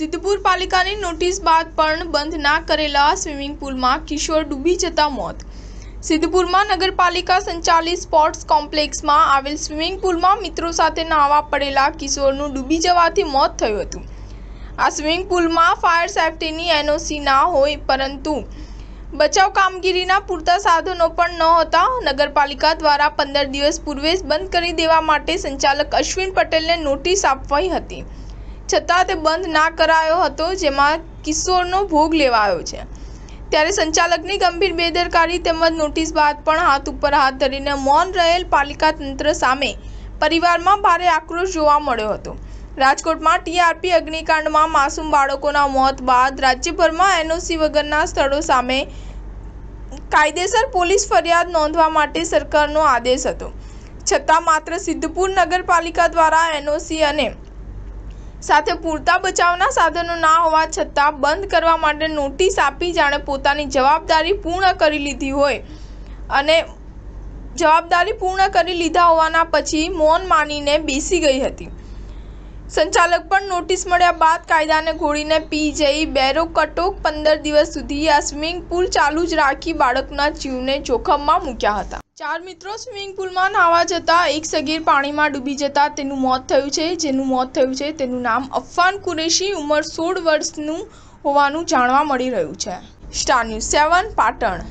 સિદ્ધપુર પાલિકાની નોટિસ બાદ પણ બંધ ના કરેલા સ્વિમિંગ પુલમાં કિશોર ડૂબી જતા મોત સિદ્ધપુરમાં નગરપાલિકા સંચાલિત સ્પોર્ટ્સ કોમ્પ્લેક્સમાં આવેલ સ્વિમિંગ પુલમાં મિત્રો સાથે નાહવા પડેલા કિશોરનું ડૂબી જવાથી મોત થયું હતું આ સ્વિમિંગ પુલમાં ફાયર સેફટીની એનઓસી ના હોય પરંતુ બચાવ કામગીરીના પૂરતા સાધનો પણ નહોતા નગરપાલિકા દ્વારા પંદર દિવસ પૂર્વે જ બંધ કરી દેવા માટે સંચાલક અશ્વિન પટેલને નોટિસ આપવાઈ હતી છતાં તે બંધ ના કરાયો હતો જેમાં કિશોરનો ભોગ લેવાયો છે ત્યારે સંચાલકની ગંભીર બેદરકારી તેમજ નોટિસ બાદ પણ હાથ ઉપર હાથ ધરીને મૌન રહેલ પાલિકા તંત્ર સામે પરિવારમાં ભારે આક્રોશ જોવા મળ્યો હતો રાજકોટમાં ટીઆરપી અગ્નિકાંડમાં માસૂમ બાળકોના મોત બાદ રાજ્યભરમાં એનઓસી વગરના સ્થળો સામે કાયદેસર પોલીસ ફરિયાદ નોંધવા માટે સરકારનો આદેશ હતો છતાં માત્ર સિદ્ધપુર નગરપાલિકા દ્વારા એનઓસી અને સાથે પૂરતા બચાવના સાધનો ના હોવા છતાં બંધ કરવા માટે નોટિસ આપી જાણે પોતાની જવાબદારી પૂર્ણ કરી લીધી હોય અને જવાબદારી પૂર્ણ કરી લીધા હોવાના પછી મૌન માનીને બેસી ગઈ હતી સંચાલક પણ નોટિસ મળ્યા બાદ કાયદાને ઘોડીને પી જઈ બેરો કટોક પંદર દિવસ સુધી આ સ્વિમિંગ પુલ ચાલુ જ રાખી બાળકના જીવને જોખમમાં મૂક્યા હતા ચાર મિત્રો સ્વિમિંગ પુલમાં નાહવા જતા એક સગીર પાણીમાં ડૂબી જતા તેનું મોત થયું છે જેનું મોત થયું છે તેનું નામ અફાન કુરેશી ઉંમર સોળ વર્ષનું હોવાનું જાણવા મળી રહ્યું છે સ્ટાર ન્યૂઝ સેવન પાટણ